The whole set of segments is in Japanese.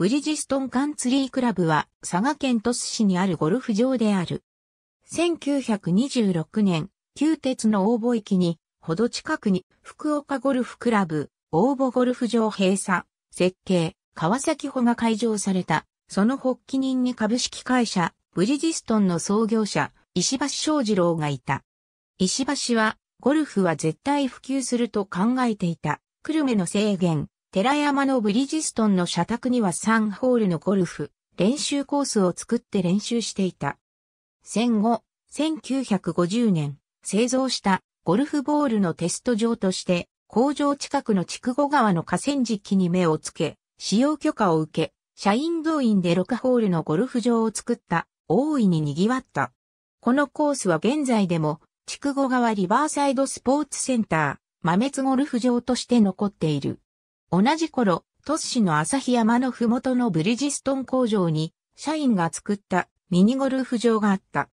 ブリジストンカンツリークラブは佐賀県鳥栖市にあるゴルフ場である。1926年、旧鉄の応募駅に、ほど近くに福岡ゴルフクラブ、応募ゴルフ場閉鎖、設計、川崎穂が開場された、その発起人に株式会社、ブリジストンの創業者、石橋正二郎がいた。石橋は、ゴルフは絶対普及すると考えていた。クルメの制限、寺山のブリヂストンの社宅には3ホールのゴルフ、練習コースを作って練習していた。戦後、1950年、製造したゴルフボールのテスト場として、工場近くの筑後川の河川敷に目をつけ、使用許可を受け、社員動員で6ホールのゴルフ場を作った、大いに賑わった。このコースは現在でも、筑後川リバーサイドスポーツセンター、豆津ゴルフ場として残っている。同じ頃、都市の旭山のふもとのブリジストン工場に、社員が作ったミニゴルフ場があった。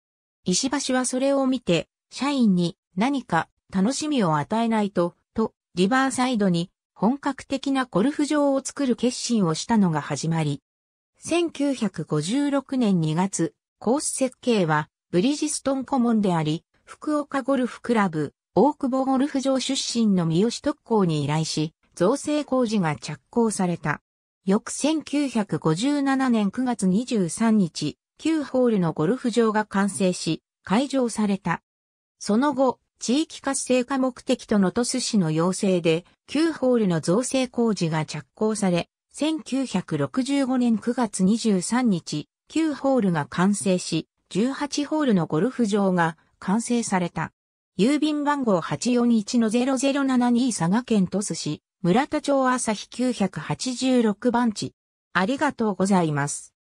石橋はそれを見て、社員に何か楽しみを与えないと、と、リバーサイドに本格的なゴルフ場を作る決心をしたのが始まり。1956年2月、コース設計はブリジストン顧問であり、福岡ゴルフクラブ、大久保ゴルフ場出身の三好特攻に依頼し、造成工事が着工された。翌1957年9月23日、9ホールのゴルフ場が完成し、開場された。その後、地域活性化目的との登寿市の要請で、9ホールの造成工事が着工され、1965年9月23日、9ホールが完成し、18ホールのゴルフ場が完成された。郵便番号841-0072佐賀県鳥栖市、村田町朝日986番地。ありがとうございます。